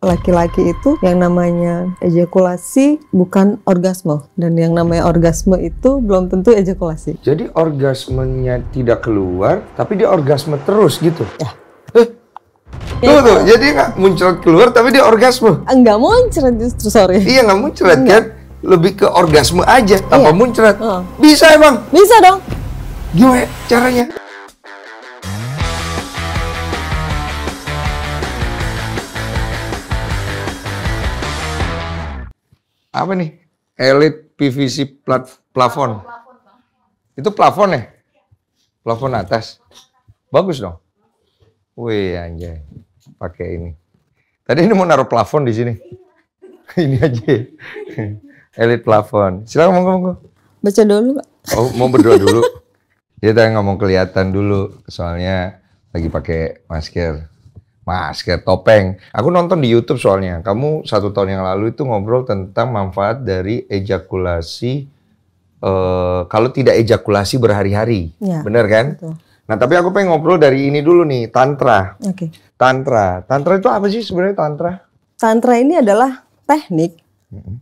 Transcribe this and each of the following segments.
laki-laki itu yang namanya ejakulasi bukan orgasme dan yang namanya orgasme itu belum tentu ejakulasi. Jadi orgasmenya tidak keluar tapi dia orgasme terus gitu. Ya. Eh. Ya, tuh, kan? tuh, jadi nggak muncrat keluar tapi dia orgasme. Enggak ah, muncrat justru sorry. Iya nggak muncrat kan, lebih ke orgasme aja tanpa iya. muncrat. Uh. Bisa emang? Bisa dong. Gimana caranya? apa nih? Elite PVC plat, plafon. Itu plafon ya? Plafon atas. Bagus dong. Wih anjay. Pakai ini. Tadi ini mau naruh plafon di sini. ini aja. Elite plafon. Silakan monggo monggo. Baca dulu, Pak. Oh, mau berdoa dulu. Dia tadi ngomong kelihatan dulu soalnya lagi pakai masker masker, topeng. Aku nonton di YouTube soalnya. Kamu satu tahun yang lalu itu ngobrol tentang manfaat dari ejakulasi uh, kalau tidak ejakulasi berhari-hari, ya, benar kan? Betul. Nah, tapi aku pengen ngobrol dari ini dulu nih, tantra. Okay. Tantra. Tantra itu apa sih sebenarnya tantra? Tantra ini adalah teknik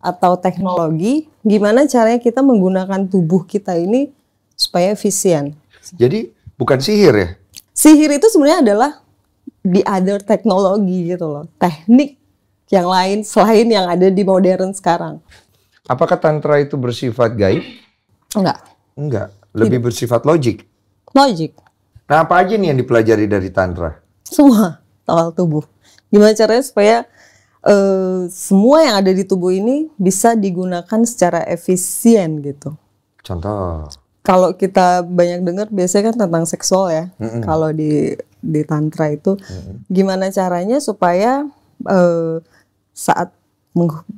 atau teknologi gimana caranya kita menggunakan tubuh kita ini supaya efisien. Jadi bukan sihir ya? Sihir itu sebenarnya adalah di other teknologi gitu loh, teknik yang lain selain yang ada di modern sekarang. Apakah tantra itu bersifat gaib? Enggak. Enggak, lebih Tidak. bersifat logik. Logik. Nah, apa aja nih yang dipelajari dari tantra? Semua, soal tubuh. Gimana caranya supaya uh, semua yang ada di tubuh ini bisa digunakan secara efisien gitu. Contoh. Kalau kita banyak dengar biasanya kan tentang seksual ya. Mm -mm. Kalau di di tantra itu hmm. gimana caranya supaya uh, saat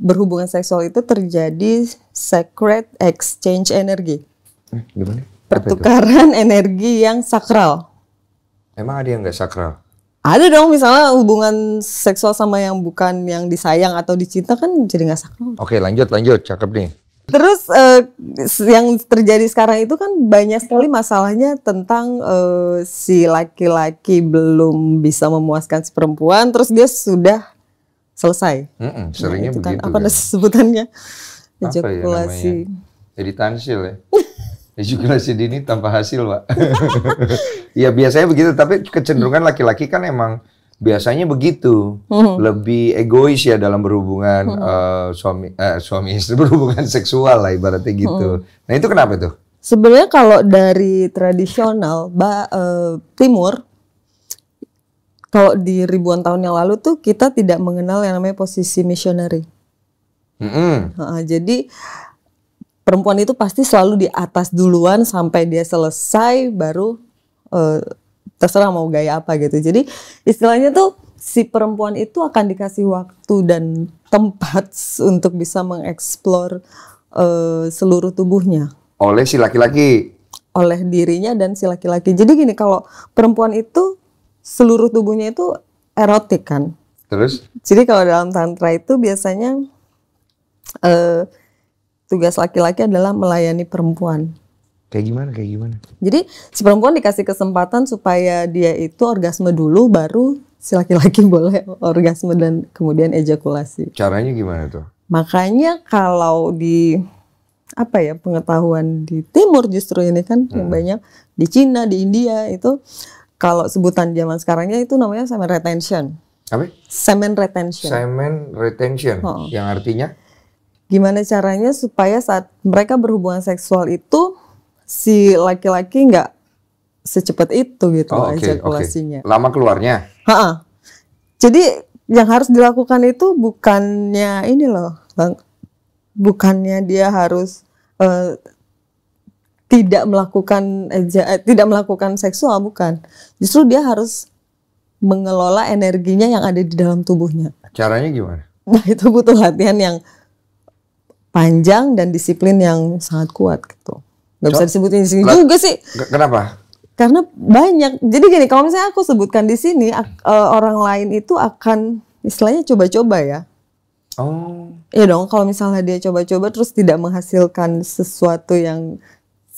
berhubungan seksual itu terjadi sacred exchange energi. Eh, gimana? Pertukaran energi yang sakral. Emang ada yang nggak sakral? Ada dong, misalnya hubungan seksual sama yang bukan yang disayang atau dicinta kan jadi nggak sakral. Oke, lanjut, lanjut, cakep nih. Terus uh, yang terjadi sekarang itu kan banyak sekali masalahnya tentang uh, si laki-laki belum bisa memuaskan si perempuan, terus dia sudah selesai. Mm -mm, seringnya nah, kan, Apa kan? sebutannya? Ya Ejakulasi. ya Jadi tansil ya. Ejakulasi dini tanpa hasil, Pak. ya biasanya begitu, tapi kecenderungan laki-laki kan emang biasanya begitu hmm. lebih egois ya dalam berhubungan hmm. uh, suami uh, suami istri berhubungan seksual lah ibaratnya gitu hmm. nah itu kenapa tuh sebenarnya kalau dari tradisional ba, uh, timur kalau di ribuan tahun yang lalu tuh kita tidak mengenal yang namanya posisi missionary -hmm. uh, jadi perempuan itu pasti selalu di atas duluan sampai dia selesai baru uh, terserah mau gaya apa gitu. Jadi istilahnya tuh si perempuan itu akan dikasih waktu dan tempat untuk bisa mengeksplor uh, seluruh tubuhnya. Oleh si laki-laki. Oleh dirinya dan si laki-laki. Jadi gini kalau perempuan itu seluruh tubuhnya itu erotik kan. Terus? Jadi kalau dalam tantra itu biasanya uh, tugas laki-laki adalah melayani perempuan. Kayak gimana? Kayak gimana? Jadi si perempuan dikasih kesempatan supaya dia itu orgasme dulu, baru si laki-laki boleh orgasme dan kemudian ejakulasi. Caranya gimana tuh? Makanya kalau di apa ya pengetahuan di timur justru ini kan hmm. yang banyak di Cina, di India itu kalau sebutan zaman sekarangnya itu namanya semen retention. Apa? Semen retention. Semen retention oh. yang artinya gimana caranya supaya saat mereka berhubungan seksual itu si laki-laki nggak secepat itu gitu oh, okay, ejakulasinya. Okay. Lama keluarnya. Ha -ha. Jadi yang harus dilakukan itu bukannya ini loh, bukannya dia harus uh, tidak melakukan eh, tidak melakukan seksual bukan. Justru dia harus mengelola energinya yang ada di dalam tubuhnya. Caranya gimana? Nah itu butuh latihan yang panjang dan disiplin yang sangat kuat gitu. Gak bisa disebutin di sini juga sih. Kenapa? Karena banyak. Jadi gini, kalau misalnya aku sebutkan di sini, uh, orang lain itu akan istilahnya coba-coba ya. Oh. Iya dong, kalau misalnya dia coba-coba terus tidak menghasilkan sesuatu yang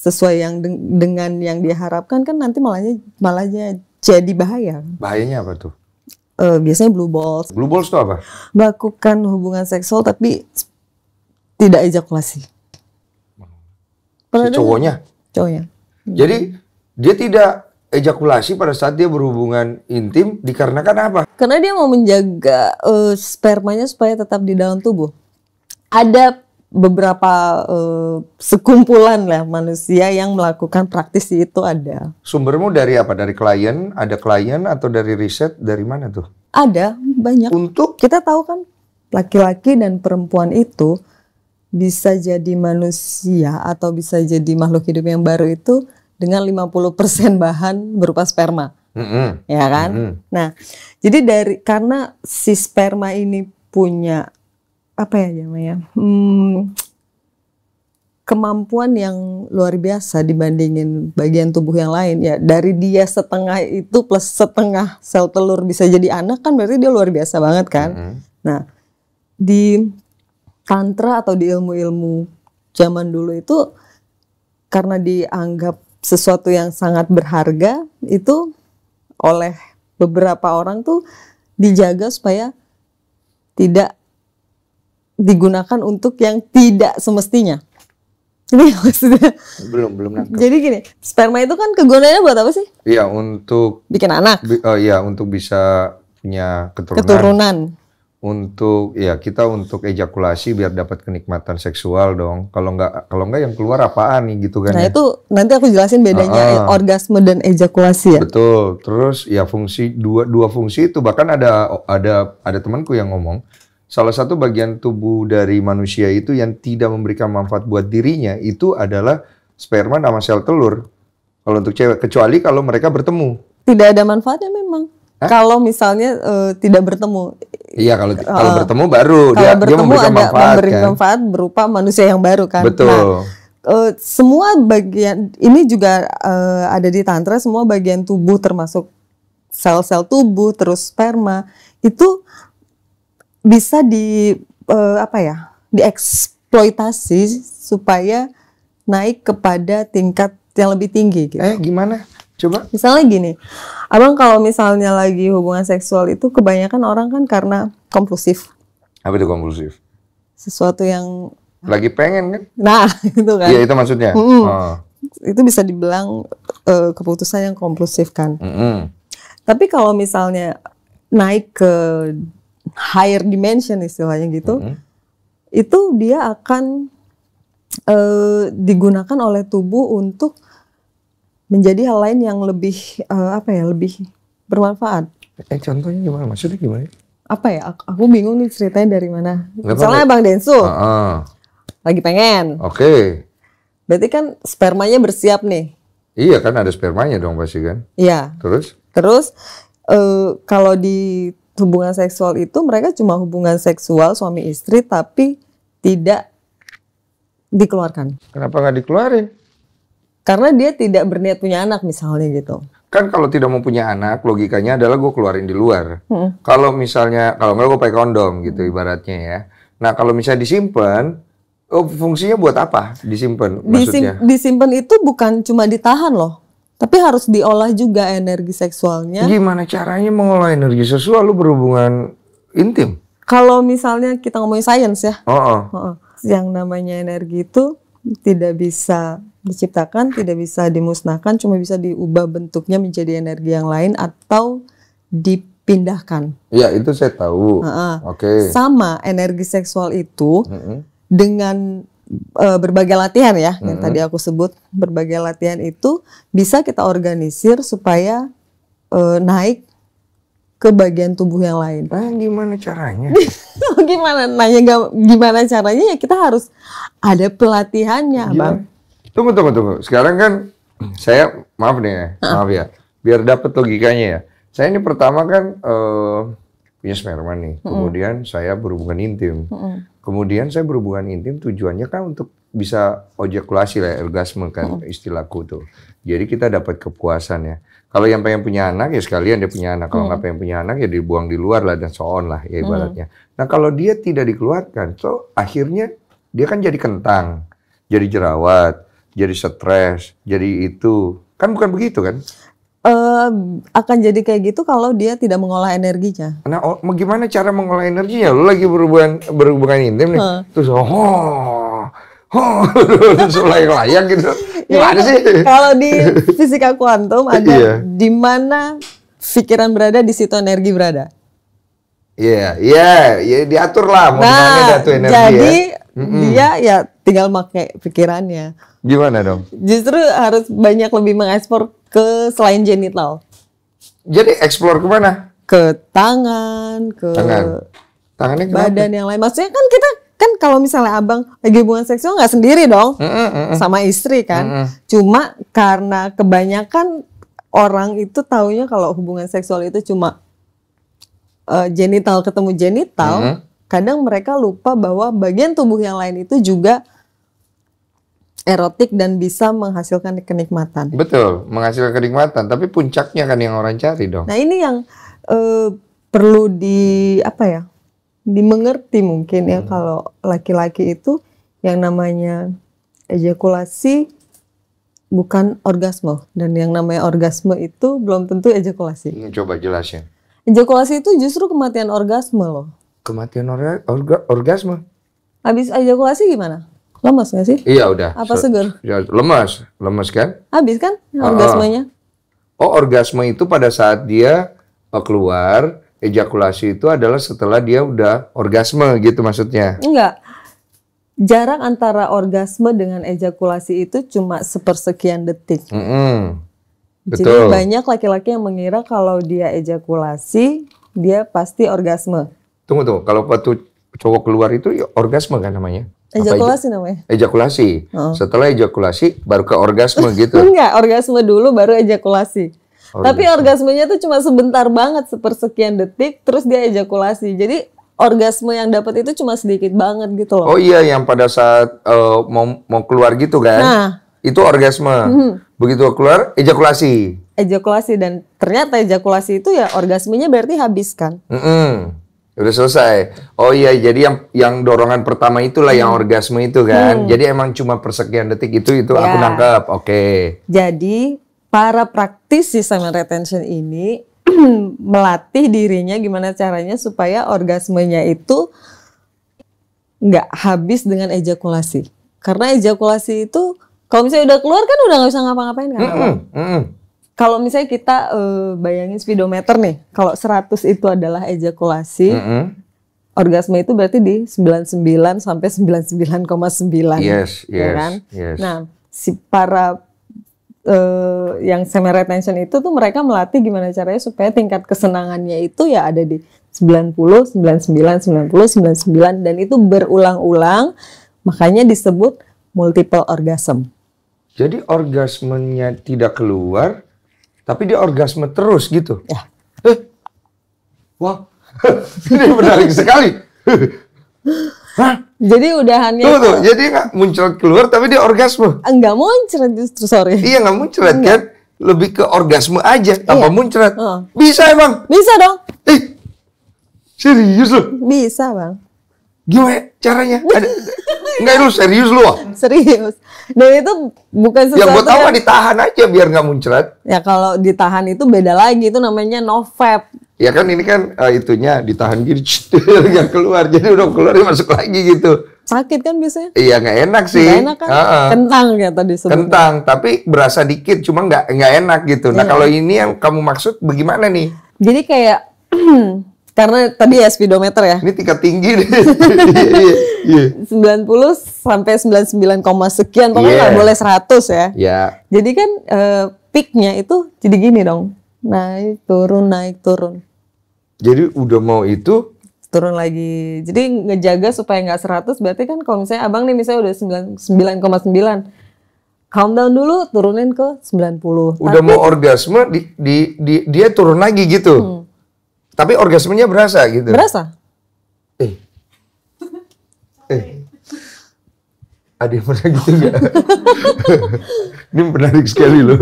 sesuai yang de dengan yang diharapkan kan nanti malahnya malahnya jadi bahaya. Bahayanya apa tuh? Uh, biasanya blue balls. Blue balls itu apa? Melakukan hubungan seksual tapi tidak ejakulasi si cowoknya. Cowoknya. Jadi dia tidak ejakulasi pada saat dia berhubungan intim dikarenakan apa? Karena dia mau menjaga uh, spermanya supaya tetap di dalam tubuh. Ada beberapa uh, sekumpulan lah manusia yang melakukan praktis itu ada. Sumbermu dari apa? Dari klien? Ada klien atau dari riset? Dari mana tuh? Ada banyak. Untuk kita tahu kan laki-laki dan perempuan itu bisa jadi manusia atau bisa jadi makhluk hidup yang baru itu dengan 50% bahan berupa sperma. Mm -hmm. Ya kan? Mm -hmm. Nah, jadi dari karena si sperma ini punya apa ya namanya? Hmm, kemampuan yang luar biasa dibandingin bagian tubuh yang lain ya dari dia setengah itu plus setengah sel telur bisa jadi anak kan berarti dia luar biasa banget kan mm -hmm. nah di tantra atau di ilmu-ilmu zaman dulu itu karena dianggap sesuatu yang sangat berharga itu oleh beberapa orang tuh dijaga supaya tidak digunakan untuk yang tidak semestinya. Jadi maksudnya belum belum nangkep. Jadi gini, sperma itu kan kegunaannya buat apa sih? Iya, untuk bikin anak. Bi, uh, iya, untuk bisa punya keturunan. Keturunan untuk ya kita untuk ejakulasi biar dapat kenikmatan seksual dong. Kalau nggak kalau nggak yang keluar apaan nih gitu kan? Nah ya? itu nanti aku jelasin bedanya uh -uh. orgasme dan ejakulasi ya. Betul. Terus ya fungsi dua dua fungsi itu bahkan ada ada ada temanku yang ngomong salah satu bagian tubuh dari manusia itu yang tidak memberikan manfaat buat dirinya itu adalah sperma sama sel telur. Kalau untuk cewek kecuali kalau mereka bertemu. Tidak ada manfaatnya memang kalau misalnya uh, tidak bertemu. Iya kalau uh, kalau bertemu baru kalau dia, bertemu dia memberikan ada manfaat, kan? memberi kan? manfaat berupa manusia yang baru kan. Betul. Nah, uh, semua bagian ini juga uh, ada di tantra semua bagian tubuh termasuk sel-sel tubuh terus sperma itu bisa di uh, apa ya dieksploitasi supaya naik kepada tingkat yang lebih tinggi gitu. Eh gimana? Coba. Misalnya gini, abang kalau misalnya lagi hubungan seksual itu kebanyakan orang kan karena kompulsif. Apa itu kompulsif? Sesuatu yang lagi pengen kan? Nah, itu kan. Iya itu maksudnya. Mm -hmm. oh. Itu bisa dibilang uh, keputusan yang kompulsif kan. Mm -hmm. Tapi kalau misalnya naik ke higher dimension istilahnya gitu, mm -hmm. itu dia akan uh, digunakan oleh tubuh untuk menjadi hal lain yang lebih uh, apa ya lebih bermanfaat. Eh contohnya gimana maksudnya gimana? Apa ya aku, aku bingung nih ceritanya dari mana. Gak Misalnya Bang Densu uh -uh. lagi pengen. Oke. Okay. Berarti kan spermanya bersiap nih. Iya kan ada spermanya dong pasti kan. Iya. Terus? Terus uh, kalau di hubungan seksual itu mereka cuma hubungan seksual suami istri tapi tidak dikeluarkan. Kenapa nggak dikeluarin? Karena dia tidak berniat punya anak misalnya gitu. Kan kalau tidak mau punya anak, logikanya adalah gue keluarin di luar. Hmm. Kalau misalnya, kalau nggak gue pakai kondom gitu ibaratnya ya. Nah kalau misalnya disimpan, oh, fungsinya buat apa disimpan maksudnya? disimpan itu bukan cuma ditahan loh. Tapi harus diolah juga energi seksualnya. Gimana caranya mengolah energi seksual lu berhubungan intim? Kalau misalnya kita ngomongin sains ya. Oh, oh, oh. Oh, yang namanya energi itu tidak bisa diciptakan tidak bisa dimusnahkan cuma bisa diubah bentuknya menjadi energi yang lain atau dipindahkan. ya itu saya tahu. Uh -uh. Oke. Okay. Sama energi seksual itu mm -hmm. dengan uh, berbagai latihan ya mm -hmm. yang tadi aku sebut berbagai latihan itu bisa kita organisir supaya uh, naik ke bagian tubuh yang lain. Nah, gimana caranya? gimana nanya gak, gimana caranya ya kita harus ada pelatihannya, gimana? Bang. Tunggu, tunggu, tunggu. Sekarang kan hmm. saya maaf nih, ya, maaf ya. Biar dapat logikanya ya. Saya ini pertama kan uh, punya sperma nih. Hmm. Kemudian mm -hmm. saya berhubungan intim. Mm -hmm. Kemudian saya berhubungan intim tujuannya kan untuk bisa ejakulasi lah ya, orgasme kan mm -hmm. istilahku tuh. Jadi kita dapat kepuasan ya. Kalau yang pengen punya anak ya sekalian dia punya anak. Kalau hmm. nggak pengen punya anak ya dibuang di luar lah dan so on lah ya ibaratnya. Nah kalau dia tidak dikeluarkan, so akhirnya dia kan jadi kentang, jadi jerawat, jadi stres, jadi itu. Kan bukan begitu kan? Uh, akan jadi kayak gitu kalau dia tidak mengolah energinya. Nah, oh, gimana cara mengolah energinya? Lu lagi berhubungan berhubungan intim nih, huh. terus oh, oh, terus layak-layak gitu. Iya, gimana ya, sih? Kalau di fisika kuantum ada yeah. di mana pikiran berada, di situ energi berada. Iya, yeah, iya, yeah, yeah, diatur lah. Nah, diatur energi jadi ya. -mm. dia ya tinggal pakai pikirannya. Gimana dong? Justru harus banyak lebih mengekspor ke selain genital. Jadi eksplor kemana? Ke tangan, ke tangan. Tangannya kenapa? badan yang lain. Maksudnya kan kita kan kalau misalnya abang lagi hubungan seksual nggak sendiri dong, mm -mm, mm sama istri kan. Cuma karena kebanyakan orang itu taunya kalau hubungan seksual itu cuma uh, genital ketemu genital, kadang mereka lupa bahwa bagian tubuh yang lain itu juga erotik dan bisa menghasilkan kenikmatan. Betul, menghasilkan kenikmatan. Tapi puncaknya kan yang orang cari dong. Nah ini yang uh, perlu di apa ya? Dimengerti mungkin ya hmm. ya kalau laki-laki itu yang namanya ejakulasi bukan orgasme dan yang namanya orgasme itu belum tentu ejakulasi. Hmm, coba jelasin. Ejakulasi itu justru kematian orgasme loh. Kematian orga, orga, orgasme? Habis ejakulasi gimana? Lemas gak sih? Iya udah. Apa so, seger? Ya, lemas, lemas kan? Habis kan ah, ah. orgasmenya? oh orgasme itu pada saat dia eh, keluar ejakulasi itu adalah setelah dia udah orgasme gitu maksudnya? Enggak. Jarak antara orgasme dengan ejakulasi itu cuma sepersekian detik. Mm -hmm. Betul. Jadi banyak laki-laki yang mengira kalau dia ejakulasi dia pasti orgasme. Tunggu tunggu, kalau waktu cowok keluar itu ya orgasme kan namanya? Ejakulasi namanya? Ejakulasi. Oh. Setelah ejakulasi baru ke orgasme gitu. Enggak, orgasme dulu baru ejakulasi. Orgasme. Oh, Tapi gitu. orgasmenya tuh cuma sebentar banget, sepersekian detik, terus dia ejakulasi. Jadi orgasme yang dapat itu cuma sedikit banget gitu loh. Oh iya, yang pada saat uh, mau mau keluar gitu kan? Nah, itu orgasme. Hmm. Begitu keluar, ejakulasi. Ejakulasi dan ternyata ejakulasi itu ya orgasmenya berarti habis kan? Mm -mm. Udah selesai. Oh iya, jadi yang yang dorongan pertama itulah hmm. yang orgasme itu kan. Hmm. Jadi emang cuma persekian detik itu itu ya. aku nangkep. Oke. Okay. Jadi para praktisi semen retention ini melatih dirinya gimana caranya supaya orgasmenya itu nggak habis dengan ejakulasi. Karena ejakulasi itu kalau misalnya udah keluar kan udah nggak bisa ngapa-ngapain kan. Mm -mm, mm -mm kalau misalnya kita uh, bayangin speedometer nih, kalau 100 itu adalah ejakulasi, mm -hmm. orgasme itu berarti di 99 sampai 99,9. Yes, yes, ya kan? yes. Nah, si para uh, yang semi retention itu tuh mereka melatih gimana caranya supaya tingkat kesenangannya itu ya ada di 90, 99, 90, 99 dan itu berulang-ulang makanya disebut multiple orgasm. Jadi orgasmenya tidak keluar, tapi dia orgasme terus gitu. Ya. Eh, wah, ini menarik sekali. Hah? Jadi udahannya tuh, tuh. jadi nggak muncrat keluar tapi dia orgasme. Enggak muncrat justru sorry. Iya nggak muncrat kan? Lebih ke orgasme aja tanpa iya. muncrat. Oh. Bisa emang? Bisa dong. Eh, serius loh? Bisa bang. Gimana caranya? Ada, Enggak lu serius lu? Ah. Serius. Dan itu bukan sesuatu yang gue tahu yang... ditahan aja biar nggak muncrat. Ya kalau ditahan itu beda lagi itu namanya no vape. Ya kan ini kan uh, itunya ditahan gitu yang keluar jadi udah keluar dia masuk lagi gitu. Sakit kan biasanya? Iya nggak enak sih. Gak enak kan? Uh -uh. Kentang ya tadi sebenernya. Kentang tapi berasa dikit cuma nggak nggak enak gitu. Nah yeah. kalau ini yang kamu maksud bagaimana nih? Jadi kayak Karena tadi ya speedometer ya. Ini tingkat tinggi deh. Iya, iya, iya. Sembilan puluh sampai sembilan sembilan koma sekian, pokoknya nggak yeah. boleh seratus ya. Yeah. Jadi kan uh, peaknya itu jadi gini dong, naik turun naik turun. Jadi udah mau itu turun lagi. Jadi ngejaga supaya nggak 100 berarti kan kalau misalnya abang nih misalnya udah 9,9 Calm down dulu, turunin ke 90. Udah Tapi, mau orgasme di, di, di, dia turun lagi gitu. Hmm. Tapi orgasmenya berasa gitu. Berasa. Eh. Eh. Ada yang pernah gitu gak? Ini menarik sekali loh.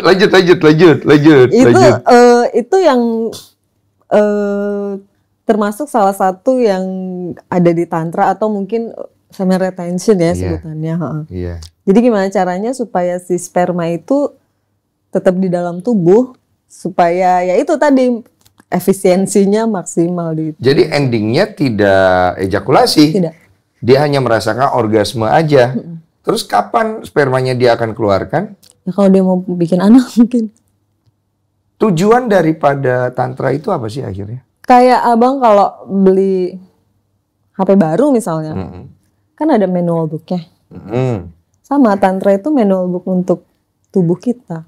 Lanjut, lanjut, lanjut, lanjut. Itu, lanjut. Uh, itu yang uh, termasuk salah satu yang ada di tantra atau mungkin semen retention ya yeah. sebutannya. Yeah. Iya. Jadi gimana caranya supaya si sperma itu tetap di dalam tubuh supaya ya itu tadi efisiensinya maksimal di. Jadi endingnya tidak ejakulasi. Tidak. Dia hanya merasakan orgasme aja. Hmm. Terus kapan spermanya dia akan keluarkan? Ya kalau dia mau bikin anak mungkin. Tujuan daripada tantra itu apa sih akhirnya? Kayak abang kalau beli HP baru misalnya, -hmm. kan ada manual booknya. Mm -hmm. Sama tantra itu manual book untuk tubuh kita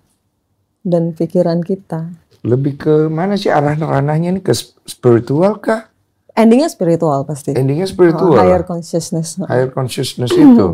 dan pikiran kita. Lebih ke mana sih arah ranahnya ini ke spiritual kah? Endingnya spiritual pasti. Endingnya spiritual. Oh, higher consciousness. Higher consciousness hmm. itu.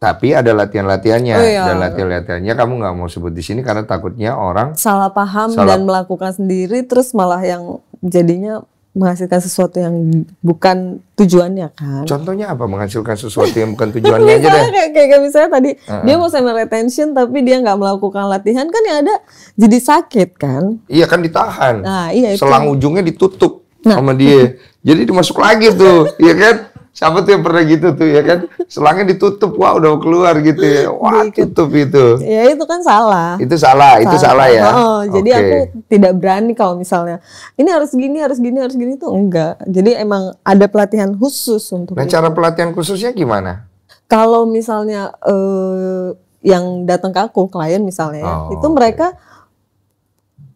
Tapi ada latihan-latihannya, oh, iya. ada latihan-latihannya. Kamu nggak mau sebut di sini karena takutnya orang salah paham salah... dan melakukan sendiri, terus malah yang jadinya menghasilkan sesuatu yang bukan tujuannya kan. Contohnya apa menghasilkan sesuatu yang bukan tujuannya aja deh. Kayak, kayak misalnya tadi uh-uh. dia mau semi retention tapi dia nggak melakukan latihan kan yang ada jadi sakit kan. Iya kan ditahan. Nah, iya itu. Selang ujungnya ditutup nah. sama dia. jadi dimasuk lagi tuh, iya kan? Siapa tuh yang pernah gitu tuh ya kan? Selangnya ditutup, wah udah keluar gitu ya. Wah tutup itu. Ya itu kan salah. Itu salah, salah. itu salah ya. Oh, oh. jadi aku tidak berani kalau misalnya ini harus gini, harus gini, harus gini tuh enggak. Jadi emang ada pelatihan khusus untuk. Nah cara pelatihan khususnya gimana? Kalau misalnya eh, yang datang ke aku klien misalnya, ya, oh, itu mereka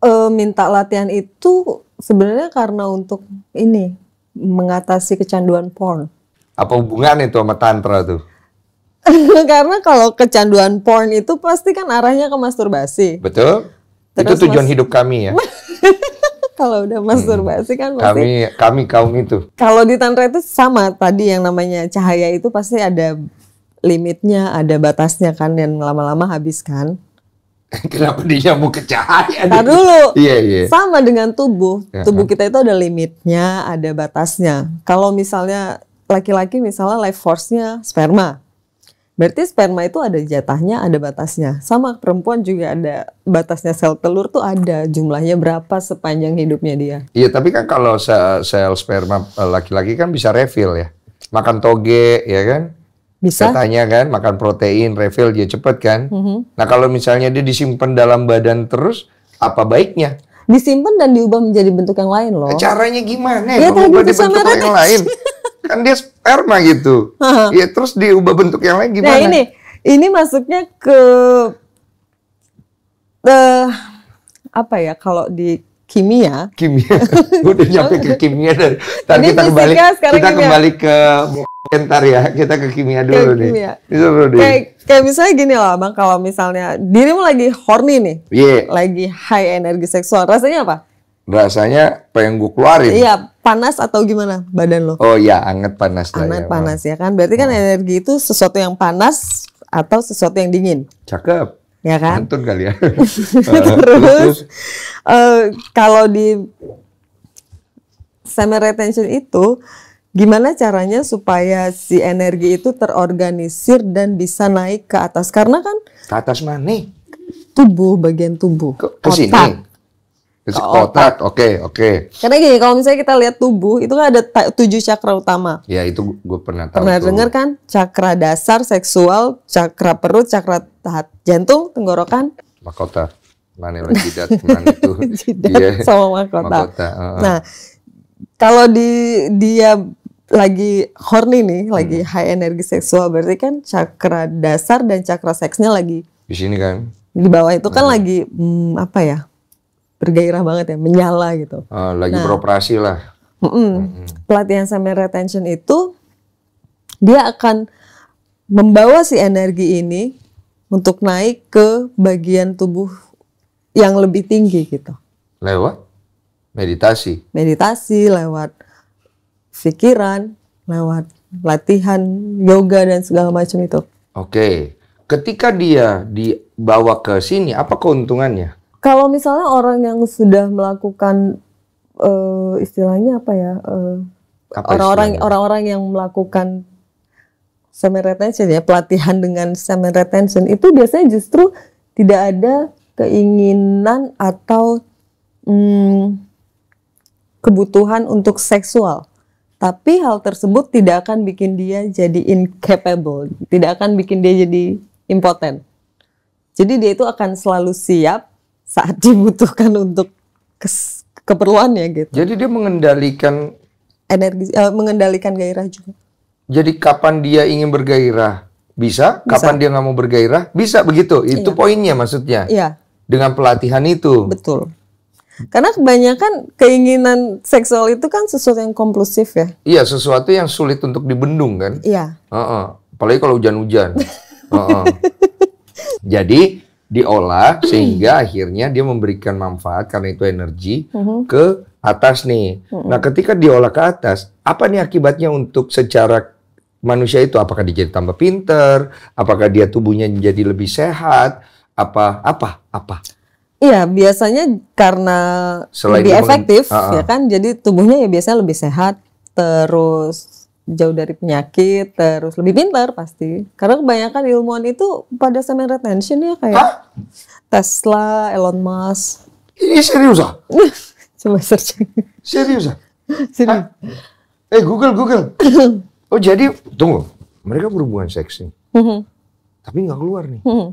eh, minta latihan itu sebenarnya karena untuk ini mengatasi kecanduan porn. Apa hubungan itu sama tantra tuh? Karena kalau kecanduan porn itu pasti kan arahnya ke masturbasi. Betul. Terus itu tujuan hidup kami ya. kalau udah hmm. masturbasi hmm. kan pasti kami kami kaum itu. Kalau di tantra itu sama tadi yang namanya cahaya itu pasti ada limitnya, ada batasnya kan dan lama-lama habis kan. Kenapa dia mau ke cahaya? Nah, dulu. Iya, yeah, iya. Yeah. Sama dengan tubuh. Tubuh kita itu ada limitnya, ada batasnya. Kalau misalnya laki-laki misalnya life force-nya sperma. Berarti sperma itu ada jatahnya, ada batasnya. Sama perempuan juga ada batasnya sel telur tuh ada jumlahnya berapa sepanjang hidupnya dia. Iya, tapi kan kalau sel sperma eh, laki-laki kan bisa refill ya. Makan toge ya kan? Bisa. Katanya kan makan protein, refill dia cepet kan? Mm -hmm. Nah, kalau misalnya dia disimpan dalam badan terus apa baiknya? Disimpan dan diubah menjadi bentuk yang lain loh. Caranya gimana? Ya, tadi bentuk yang lain. kan dia sperma gitu. ya terus diubah bentuk yang lain gimana? Nah ini, ini masuknya ke uh, apa ya kalau di kimia? Kimia, udah nyampe ke kimia dari. Tadi kita kembali, kita kimia. kembali ke Ntar ya, kita ke kimia dulu ke nih. Kimia. Itu dulu deh. Kayak, kayak misalnya gini loh bang, kalau misalnya dirimu lagi horny nih, yeah. lagi high energi seksual, rasanya apa? Rasanya pengen gue keluarin. Iya, panas atau gimana badan lo? Oh iya, anget panas lah. Anget ya, panas ya kan. Berarti kan oh. energi itu sesuatu yang panas atau sesuatu yang dingin. Cakep. Ya kan? Mantun kali ya. Terus uh, kalau di semi retention itu gimana caranya supaya si energi itu terorganisir dan bisa naik ke atas karena kan ke atas mana? Tubuh bagian tubuh. Ke, ke sini. Fisik oh, ke otak. Oke, oke. Okay, okay. Karena gini, kalau misalnya kita lihat tubuh, itu kan ada tujuh cakra utama. Ya, itu gue pernah tahu. Pernah dengar kan? Cakra dasar, seksual, cakra perut, cakra tahat, jantung, tenggorokan. Makota, Mana lagi jidat, mana itu. jidat yeah. sama makota. Uh -huh. Nah, kalau di dia lagi horny nih, hmm. lagi high energi seksual, berarti kan cakra dasar dan cakra seksnya lagi. Di sini kan? Di bawah itu kan hmm. lagi, hmm, apa ya, bergairah banget ya, menyala gitu. Uh, lagi nah, beroperasi lah. Mm -mm, Pelatihan sama retention itu dia akan membawa si energi ini untuk naik ke bagian tubuh yang lebih tinggi gitu. Lewat meditasi. Meditasi lewat pikiran, lewat latihan yoga dan segala macam itu. Oke. Ketika dia dibawa ke sini apa keuntungannya? Kalau misalnya orang yang sudah melakukan uh, istilahnya apa ya? Uh, orang-orang orang-orang yang melakukan semen retention ya, pelatihan dengan semen retention itu biasanya justru tidak ada keinginan atau hmm, kebutuhan untuk seksual. Tapi hal tersebut tidak akan bikin dia jadi incapable, tidak akan bikin dia jadi impotent. Jadi dia itu akan selalu siap saat dibutuhkan untuk kes, keperluannya gitu. Jadi dia mengendalikan energi uh, mengendalikan gairah juga. Jadi kapan dia ingin bergairah bisa, bisa. kapan dia nggak mau bergairah bisa begitu. Itu iya. poinnya maksudnya. Iya. Dengan pelatihan itu. Betul. Karena kebanyakan keinginan seksual itu kan sesuatu yang kompulsif ya. Iya, sesuatu yang sulit untuk dibendung kan. Iya. Uh -uh. Apalagi kalau hujan-hujan. uh -uh. Jadi diolah hmm. sehingga akhirnya dia memberikan manfaat karena itu energi mm-hmm. ke atas nih. Mm-hmm. Nah, ketika diolah ke atas, apa nih akibatnya untuk secara manusia itu apakah dia jadi tambah pinter, apakah dia tubuhnya menjadi lebih sehat, apa apa apa? Iya, biasanya karena Selain lebih efektif uh ya ah, ah. kan, jadi tubuhnya ya biasanya lebih sehat, terus jauh dari penyakit terus lebih pintar pasti karena kebanyakan ilmuwan itu pada semen retention ya kayak Hah? Tesla, Elon Musk. Ini serius ah? Coba searching. Serius ah? Serius. Eh Google Google. oh jadi tunggu mereka berhubungan seksi, mm-hmm. tapi nggak keluar nih. Mm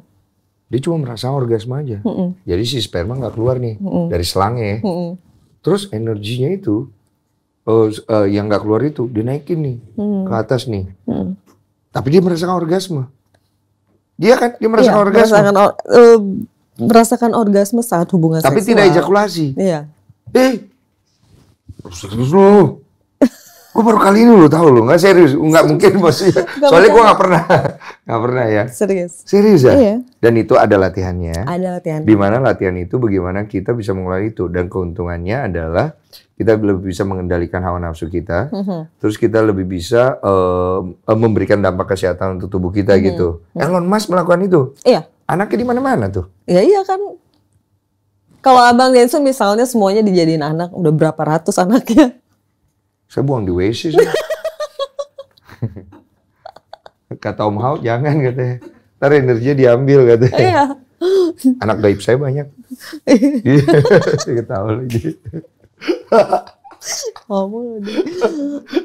Dia cuma merasa orgasme aja. Mm Jadi si sperma nggak keluar nih dari selangnya. Mm Terus energinya itu uh, uh, yang nggak keluar itu dinaikin nih hmm. ke atas nih. Hmm. Tapi dia merasakan orgasme. Dia kan dia merasakan iya, orgasme. Merasakan, or, uh, merasakan orgasme saat hubungan Tapi seksual. tidak ejakulasi. Iya. Eh. terus terus loh. Gue baru kali ini lo tau lo nggak serius, nggak mungkin maksudnya. Soalnya gue nggak pernah, nggak pernah ya. Serius. Serius ya. Iya. Dan itu ada latihannya. Ada latihan. Di mana latihan itu bagaimana kita bisa mengelola itu dan keuntungannya adalah kita lebih bisa mengendalikan hawa nafsu kita. Mm -hmm. Terus kita lebih bisa uh, memberikan dampak kesehatan untuk tubuh kita mm -hmm. gitu. Mm-hmm. Elon Musk melakukan itu. Iya. Anaknya di mana-mana tuh. Iya iya kan kalau Abang Denson misalnya semuanya dijadiin anak, udah berapa ratus anaknya? Saya buang di WC sih. kata Om Hao, jangan katanya. Ntar energinya diambil katanya. Iya. Anak gaib saya banyak. Iya. Ketawa lagi.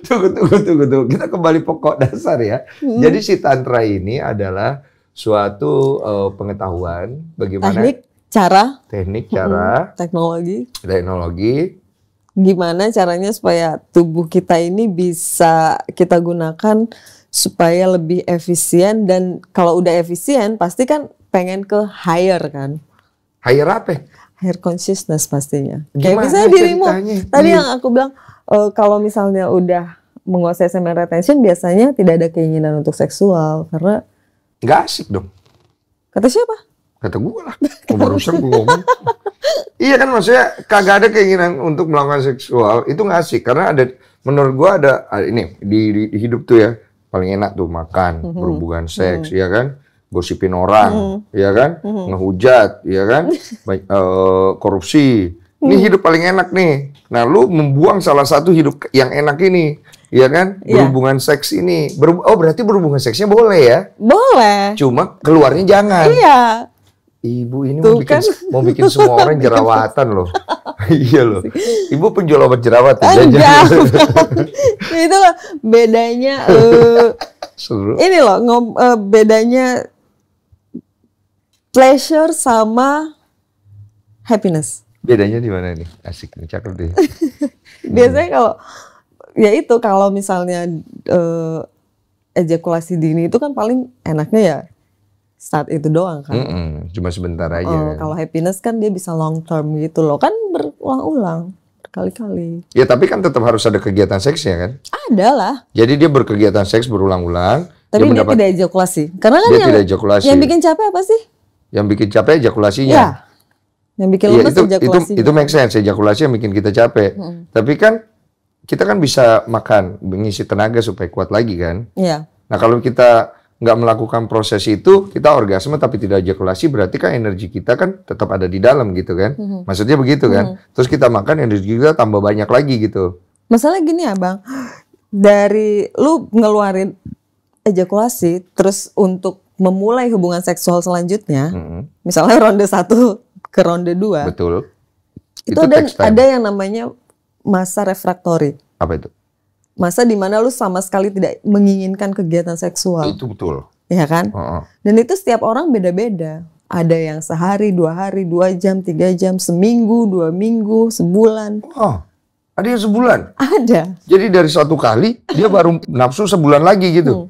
tunggu, tunggu, tunggu, tunggu. Kita kembali pokok dasar ya. Hmm. Jadi si tantra ini adalah suatu uh, pengetahuan bagaimana teknik, cara, teknik, hmm, cara, hmm, teknologi, teknologi gimana caranya supaya tubuh kita ini bisa kita gunakan supaya lebih efisien dan kalau udah efisien pasti kan pengen ke higher kan higher apa higher consciousness pastinya gimana kayak misalnya dirimu ceritanya? tadi iya. yang aku bilang uh, kalau misalnya udah menguasai semen retention biasanya tidak ada keinginan untuk seksual karena nggak asik dong kata siapa Kata gue lah, gue barusan gue ngomong. iya kan maksudnya kagak ada keinginan untuk melakukan seksual itu nggak asik karena ada menurut gue ada ah, ini di, di, di hidup tuh ya paling enak tuh makan mm-hmm. berhubungan seks mm-hmm. ya kan gosipin orang mm-hmm. ya kan mm-hmm. ngehujat ya kan Baik, uh, korupsi ini mhm. hidup paling enak nih. Nah, lu membuang salah satu hidup yang enak ini, ya kan? Yeah. Berhubungan seks ini. Ber oh, berarti berhubungan seksnya boleh ya? Boleh. Cuma keluarnya jangan. Iya. Ibu ini Tuh, mau bikin, kan? mau bikin semua orang jerawatan loh. iya loh. Ibu penjual obat jerawat ya. Enggak. itu loh bedanya uh, Ini loh ngom, uh, bedanya pleasure sama happiness. Bedanya di mana nih? Asik nih, cakep deh. Biasanya hmm. kalau ya itu kalau misalnya uh, ejakulasi dini itu kan paling enaknya ya saat itu doang kan. Mm -mm, cuma sebentar aja. Oh, Kalau happiness kan dia bisa long term gitu loh, kan berulang-ulang berkali-kali. Ya tapi kan tetap harus ada kegiatan seksnya kan? Ada lah. Jadi dia berkegiatan seks berulang-ulang. Tapi dia, dia tidak ejakulasi. Karena kan dia yang, tidak ejakulasi. Yang bikin capek apa sih? Yang bikin capek ejakulasinya. Ya. Yang bikin ya, lemes ya, itu, itu, itu make sense, ejakulasi yang bikin kita capek. Hmm. Tapi kan kita kan bisa makan, mengisi tenaga supaya kuat lagi kan? Iya. Nah kalau kita nggak melakukan proses itu, kita orgasme tapi tidak ejakulasi, berarti kan energi kita kan tetap ada di dalam gitu kan. Mm -hmm. Maksudnya begitu kan. Mm -hmm. Terus kita makan energi kita tambah banyak lagi gitu. Masalah gini ya Bang, dari lu ngeluarin ejakulasi, terus untuk memulai hubungan seksual selanjutnya, mm -hmm. misalnya ronde satu ke ronde dua. Betul. Itu, itu ada, ada yang namanya masa refraktori. Apa itu? masa di mana lu sama sekali tidak menginginkan kegiatan seksual. Itu betul. Ya kan? Uh -uh. Dan itu setiap orang beda-beda. Ada yang sehari, dua hari, dua jam, tiga jam, seminggu, dua minggu, sebulan. Oh, ada yang sebulan? Ada. Jadi dari satu kali, dia baru nafsu sebulan lagi gitu. Hmm.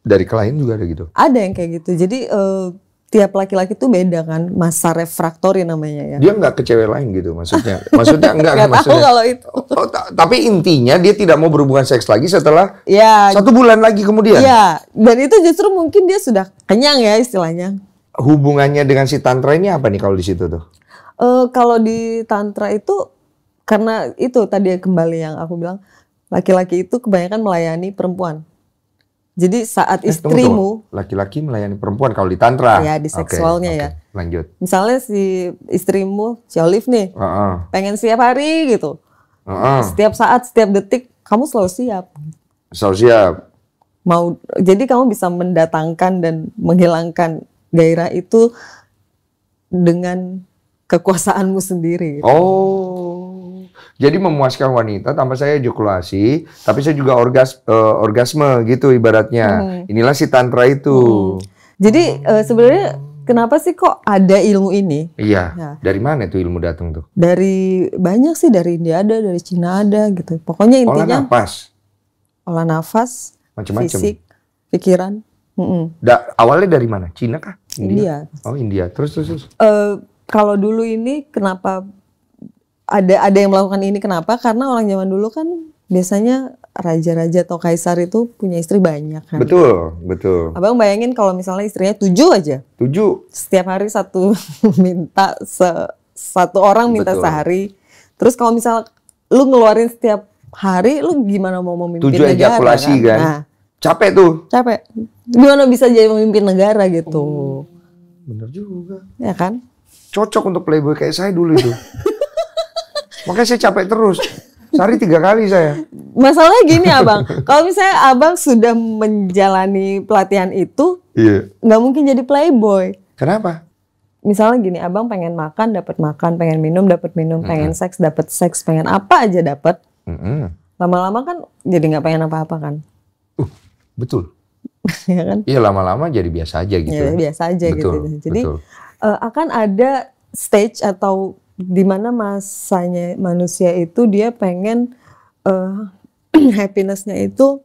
Dari klien juga ada gitu? Ada yang kayak gitu. Jadi uh, tiap laki-laki tuh beda kan masa refraktori namanya ya. Dia nggak ke cewek lain gitu maksudnya. Maksudnya enggak kan maksudnya. Tahu kalau itu. Oh, tapi intinya dia tidak mau berhubungan seks lagi setelah ya, satu bulan lagi kemudian. Iya, dan itu justru mungkin dia sudah kenyang ya istilahnya. Hubungannya dengan si tantra ini apa nih kalau di situ tuh? Uh, kalau di tantra itu karena itu tadi kembali yang aku bilang laki-laki itu kebanyakan melayani perempuan. Jadi saat eh, istrimu laki-laki melayani perempuan kalau di tantra. Ya, di seksualnya okay, okay. ya. Lanjut. Misalnya si istrimu, si Olive nih. Uh -uh. Pengen siap hari gitu. Uh -uh. Setiap saat, setiap detik kamu selalu siap. Selalu siap. Mau jadi kamu bisa mendatangkan dan menghilangkan gairah itu dengan kekuasaanmu sendiri. Gitu. Oh. Jadi memuaskan wanita tanpa saya ejakulasi, tapi saya juga orgas uh, orgasme gitu ibaratnya. Hmm. Inilah si tantra itu. Hmm. Jadi uh, sebenarnya kenapa sih kok ada ilmu ini? Iya. Ya. Dari mana itu ilmu datang tuh? Dari banyak sih dari India ada, dari Cina ada gitu. Pokoknya intinya olah nafas. Olah nafas, macam-macam. Fisik, pikiran. Mm Da, awalnya dari mana? Cina kah? India. India. Oh India. Terus terus. terus. Uh, kalau dulu ini kenapa ada ada yang melakukan ini kenapa? Karena orang zaman dulu kan biasanya raja-raja atau kaisar itu punya istri banyak kan? Betul, betul. Abang bayangin kalau misalnya istrinya tujuh aja. Tujuh. Setiap hari satu minta se, satu orang minta betul. sehari. Terus kalau misalnya lu ngeluarin setiap hari, lu gimana mau memimpin tujuh negara? Tujuh ejakulasi kan? kan? Nah, capek tuh. Capek. Gimana bisa jadi memimpin negara gitu? Oh, bener juga. Ya kan? Cocok untuk playboy kayak saya dulu itu. Makanya saya capek terus. Sehari tiga kali saya. Masalahnya gini abang, kalau misalnya abang sudah menjalani pelatihan itu, nggak iya. nggak mungkin jadi playboy. Kenapa? Misalnya gini, abang pengen makan dapat makan, pengen minum dapat minum, mm -hmm. pengen seks dapat seks, pengen apa aja dapat. Mm -hmm. Lama-lama kan jadi nggak pengen apa-apa kan? Uh, betul. ya kan? Iya lama-lama jadi biasa aja gitu. Ya, biasa aja betul, gitu. Jadi betul. Eh, akan ada stage atau di mana masanya manusia itu dia pengen uh, happinessnya itu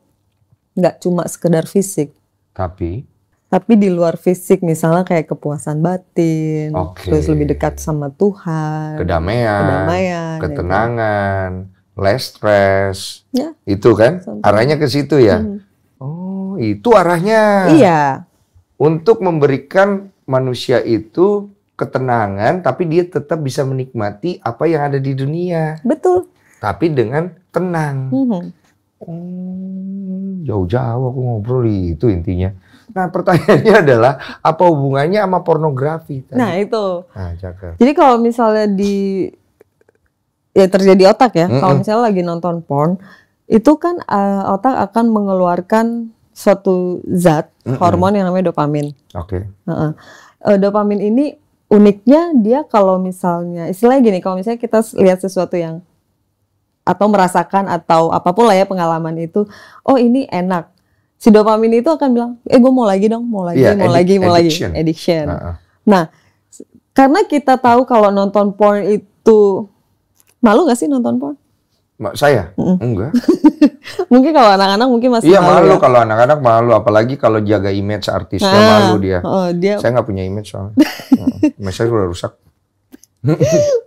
nggak cuma sekedar fisik tapi tapi di luar fisik misalnya kayak kepuasan batin okay. terus lebih dekat sama Tuhan kedamaian kedamaian ya kan? ketenangan ya. less stress ya. itu kan Sampai. arahnya ke situ ya hmm. oh itu arahnya iya untuk memberikan manusia itu ketenangan tapi dia tetap bisa menikmati apa yang ada di dunia. Betul. Tapi dengan tenang. Mm -hmm. jauh-jauh aku ngobrol itu intinya. Nah, pertanyaannya adalah apa hubungannya sama pornografi? Tadi? Nah, itu. Nah, Jadi kalau misalnya di ya terjadi otak ya. Mm -mm. Kalau misalnya lagi nonton porn, itu kan uh, otak akan mengeluarkan suatu zat mm -mm. hormon yang namanya dopamin. Oke. Okay. Uh -uh. Uh, dopamin ini uniknya dia kalau misalnya istilahnya gini kalau misalnya kita lihat sesuatu yang atau merasakan atau apapun lah ya pengalaman itu oh ini enak si dopamin itu akan bilang eh gue mau lagi dong mau lagi yeah, mau lagi mau lagi addiction uh -uh. nah karena kita tahu kalau nonton porn itu malu gak sih nonton porn Mak saya? Mm. Enggak. mungkin kalau anak-anak mungkin masih Iya malu, malu ya? kalau anak-anak malu apalagi kalau jaga image artisnya nah, malu dia. Oh, dia. Saya nggak punya image soalnya. image saya udah rusak.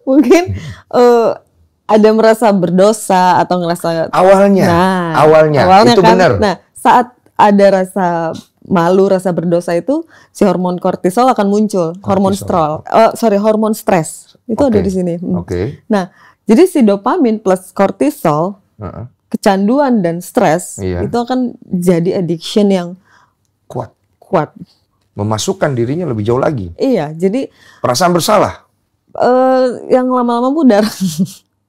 mungkin uh, ada merasa berdosa atau ngerasa awalnya. Nah, awalnya, awalnya itu kan, benar. Nah, saat ada rasa malu, rasa berdosa itu si hormon kortisol akan muncul, hormon strol. Oh, eh, sorry, hormon stres. Itu okay. ada di sini. Hmm. Oke. Okay. Nah, jadi si dopamin plus kortisol, uh-uh. kecanduan dan stres iya. itu akan jadi addiction yang kuat. Kuat. Memasukkan dirinya lebih jauh lagi. Iya, jadi perasaan bersalah. Uh, yang lama-lama pudar.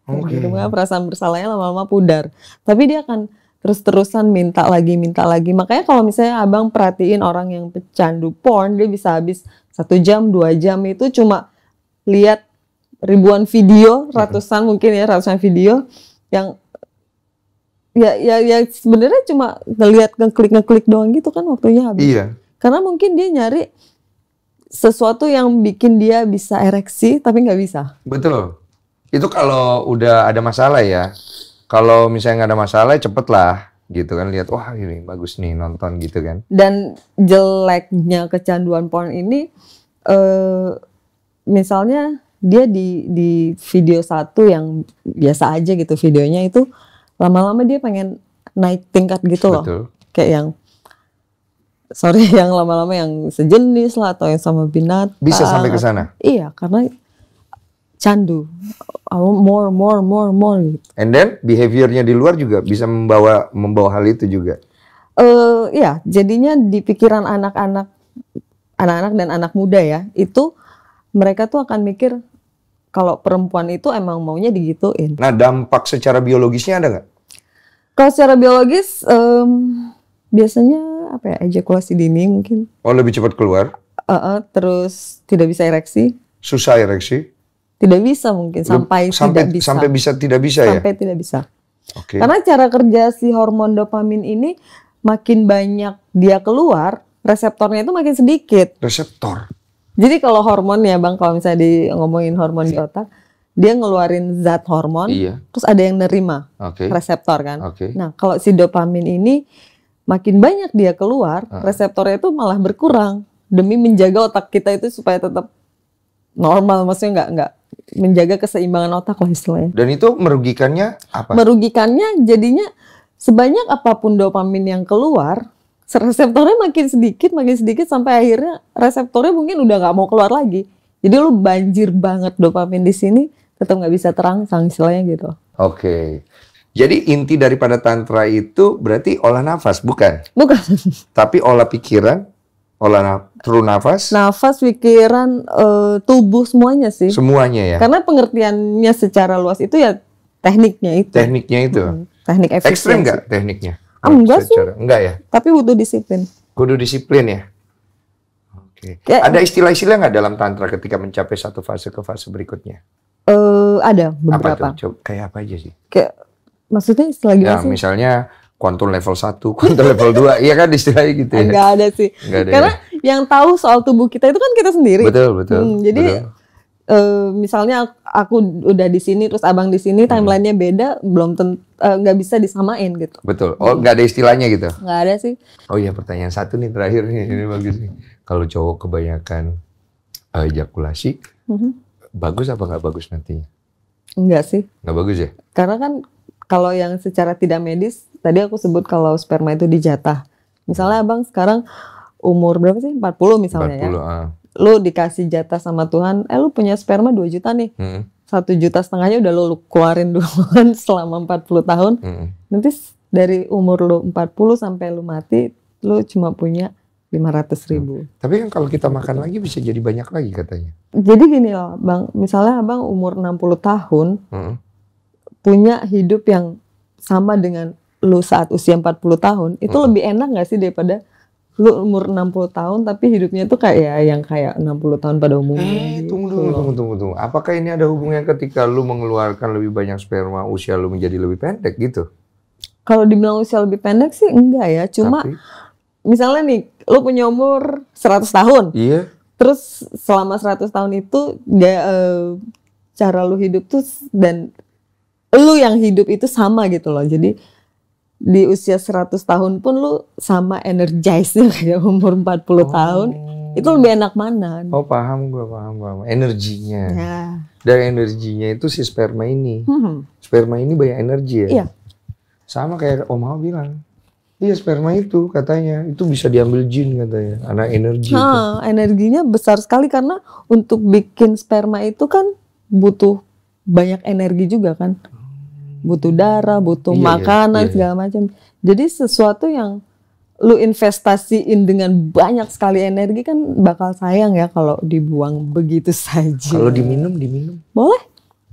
Oke. Gitu, okay. perasaan bersalahnya lama-lama pudar. Tapi dia akan terus-terusan minta lagi, minta lagi. Makanya kalau misalnya abang perhatiin orang yang pecandu porn, dia bisa habis satu jam, dua jam itu cuma lihat ribuan video, ratusan mungkin ya, ratusan video yang ya ya ya sebenarnya cuma ngelihat ngeklik ngeklik doang gitu kan waktunya habis. Iya. Karena mungkin dia nyari sesuatu yang bikin dia bisa ereksi tapi nggak bisa. Betul. Itu kalau udah ada masalah ya. Kalau misalnya nggak ada masalah cepet lah gitu kan lihat wah ini bagus nih nonton gitu kan. Dan jeleknya kecanduan porn ini eh misalnya dia di di video satu yang biasa aja gitu videonya itu lama-lama dia pengen naik tingkat gitu loh Betul. kayak yang sorry yang lama-lama yang sejenis lah atau yang sama binat bisa sampai ke sana iya karena candu oh, more more more more gitu. and then behaviornya di luar juga bisa membawa membawa hal itu juga eh uh, ya jadinya di pikiran anak-anak anak-anak dan anak muda ya itu mereka tuh akan mikir kalau perempuan itu emang maunya digituin. Nah, dampak secara biologisnya ada nggak? Kalau secara biologis, um, biasanya apa ya, ejakulasi dini mungkin. Oh, lebih cepat keluar? Uh -uh, terus tidak bisa ereksi. Susah ereksi? Tidak bisa mungkin, sampai, sampai tidak bisa. Sampai bisa tidak bisa sampai ya? Sampai tidak bisa. Okay. Karena cara kerja si hormon dopamin ini, makin banyak dia keluar, reseptornya itu makin sedikit. Reseptor? Jadi kalau hormon ya bang, kalau misalnya di ngomongin hormon di otak, dia ngeluarin zat hormon, iya. terus ada yang nerima okay. reseptor kan. Okay. Nah kalau si dopamin ini makin banyak dia keluar, ah. reseptornya itu malah berkurang demi menjaga otak kita itu supaya tetap normal, maksudnya nggak nggak menjaga keseimbangan otak lah istilahnya. Dan itu merugikannya apa? Merugikannya jadinya sebanyak apapun dopamin yang keluar, reseptornya makin sedikit makin sedikit sampai akhirnya reseptornya mungkin udah nggak mau keluar lagi jadi lu banjir banget dopamin di sini tetap nggak bisa terang istilahnya gitu oke okay. Jadi inti daripada tantra itu berarti olah nafas, bukan? Bukan. Tapi olah pikiran, olah na true nafas. Nafas, pikiran, e, tubuh semuanya sih. Semuanya ya. Karena pengertiannya secara luas itu ya tekniknya itu. Tekniknya itu. Hmm. Teknik efisien. Ekstrim nggak tekniknya? Ah, iya, enggak sih. Enggak ya. Tapi butuh disiplin. Kudu disiplin ya. Oke. Okay. Ada istilah-istilah nggak dalam tantra ketika mencapai satu fase ke fase berikutnya? Eh uh, ada beberapa. Apa Coba, kayak apa aja sih? Kayak maksudnya istilah gimana Ya sih? misalnya kuantum level 1, kuantum level 2. Iya kan istilahnya gitu ya. Enggak ada sih. Enggak ada ya? Karena ya. yang tahu soal tubuh kita itu kan kita sendiri. Betul, betul. Hmm, jadi betul Uh, misalnya aku udah di sini terus abang di sini hmm. timelinenya beda belum eh, nggak uh, bisa disamain gitu betul oh nggak ada istilahnya gitu nggak ada sih oh iya pertanyaan satu nih terakhir nih ini bagus nih kalau cowok kebanyakan uh, ejakulasi mm -hmm. bagus apa nggak bagus nantinya Enggak sih nggak bagus ya karena kan kalau yang secara tidak medis tadi aku sebut kalau sperma itu dijatah misalnya abang sekarang umur berapa sih 40 misalnya 40, ya uh lu dikasih jatah sama Tuhan, eh lu punya sperma 2 juta nih. Hmm. Satu hmm. juta setengahnya udah lu, keluarin duluan selama 40 tahun. Hmm. Nanti dari umur lu 40 sampai lu mati, lu cuma punya 500 ribu. Hmm. Tapi kan kalau kita makan lagi bisa jadi banyak lagi katanya. Jadi gini loh Bang, misalnya Abang umur 60 tahun, hmm. punya hidup yang sama dengan lu saat usia 40 tahun, itu hmm. lebih enak gak sih daripada lu umur 60 tahun tapi hidupnya tuh kayak ya yang kayak 60 tahun pada umumnya. Eh, gitu. tunggu, tunggu, tunggu, tunggu, tunggu. Apakah ini ada hubungannya ketika lu mengeluarkan lebih banyak sperma usia lu menjadi lebih pendek gitu? Kalau dibilang usia lebih pendek sih enggak ya, cuma tapi... misalnya nih lu punya umur 100 tahun. Iya. Terus selama 100 tahun itu dia uh, cara lu hidup tuh dan lu yang hidup itu sama gitu loh. Jadi di usia 100 tahun pun lu sama energize kayak umur 40 oh. tahun itu lebih enak mana oh paham gue paham paham energinya ya. dari energinya itu si sperma ini hmm. sperma ini banyak energi ya iya. sama kayak om Hao bilang iya sperma itu katanya itu bisa diambil jin katanya anak energi nah, itu. energinya besar sekali karena untuk bikin sperma itu kan butuh banyak energi juga kan butuh darah, butuh iya, iya, makanan iya, iya. segala macam. Jadi sesuatu yang lu investasiin dengan banyak sekali energi kan bakal sayang ya kalau dibuang begitu saja. Kalau diminum, diminum. Boleh.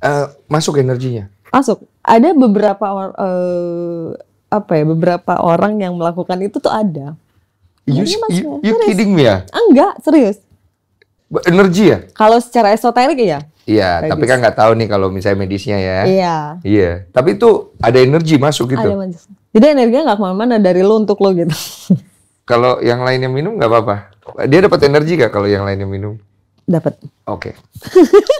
Uh, masuk energinya. Masuk. Ada beberapa uh, apa ya? Beberapa orang yang melakukan itu tuh ada. You, nah, you, ya. you kidding me ya? Enggak, serius Energi ya? Kalau secara esoterik ya. Iya, iya tapi gitu. kan nggak tahu nih kalau misalnya medisnya ya. Iya. Iya, tapi itu ada energi masuk gitu. Ada masuk. Jadi energinya nggak kemana-mana dari lu untuk lu gitu. kalau yang lainnya minum nggak apa-apa. Dia dapat energi gak kalau yang lainnya minum? Dapat. Oke. Okay.